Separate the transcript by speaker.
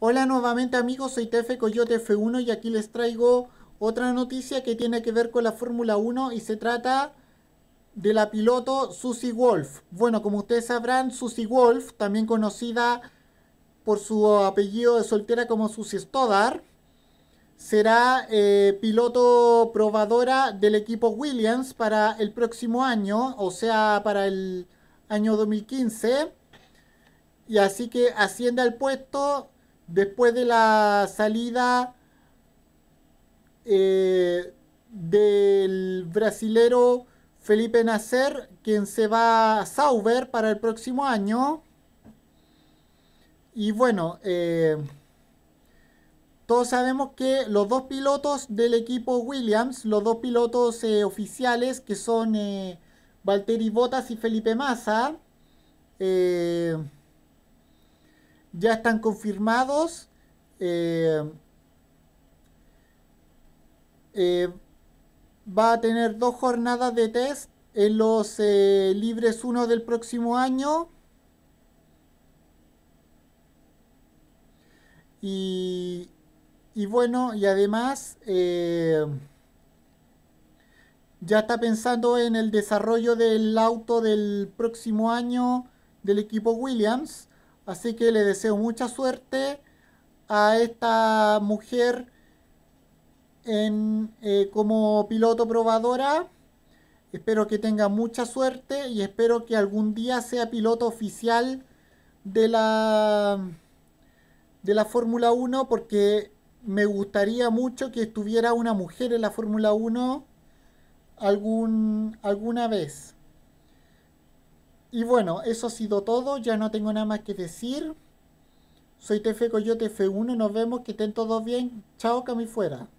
Speaker 1: Hola nuevamente amigos, soy Tefe Coyote F1 y aquí les traigo otra noticia que tiene que ver con la Fórmula 1 y se trata de la piloto Susie Wolf. Bueno, como ustedes sabrán, Susie Wolf, también conocida por su apellido de soltera como Susie Stoddard, será eh, piloto probadora del equipo Williams para el próximo año, o sea, para el año 2015. Y así que asciende al puesto después de la salida eh, del brasilero Felipe Nacer, quien se va a Sauber para el próximo año. Y bueno, eh, todos sabemos que los dos pilotos del equipo Williams, los dos pilotos eh, oficiales que son Valtteri Bottas y Felipe Massa, ya están confirmados. Eh, eh, va a tener dos jornadas de test en los eh, libres 1 del próximo año. Y, y bueno, y además ya está pensando en el desarrollo del auto del próximo año del equipo Williams. Así que le deseo mucha suerte a esta mujer en, eh, como piloto probadora. Espero que tenga mucha suerte y espero que algún día sea piloto oficial de la, de la Fórmula 1 porque me gustaría mucho que estuviera una mujer en la Fórmula 1 alguna vez. Y bueno, eso ha sido todo. Ya no tengo nada más que decir. Soy TF Coyote F1. Nos vemos. Que estén todos bien. Chao, cami fuera.